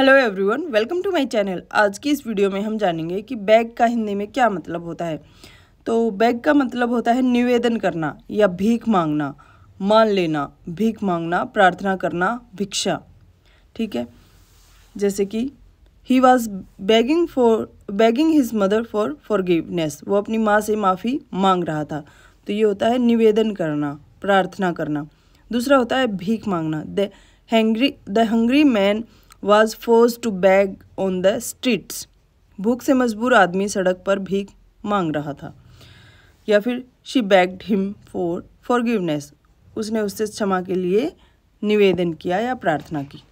hello everyone welcome to my channel आज की इस वीडियो में हम जानेंगे कि बैग का हिंदी में क्या मतलब होता है तो बैग का मतलब होता है निवेदन करना या भीख मांगना मान लेना भीख मांगना प्रार्थना करना भिक्षा ठीक है जैसे कि he was begging for begging his mother for forgiveness वो अपनी माँ से माफ़ी मांग रहा था तो ये होता है निवेदन करना प्रार्थना करना दूसरा होता है भीख मांगना the hungry the hungry man was force to beg on the streets भूख से मजबूर आदमी सड़क पर भीख मांग रहा था या फिर she begged him for forgiveness उसने उससे क्षमा के लिए निवेदन किया या प्रार्थना की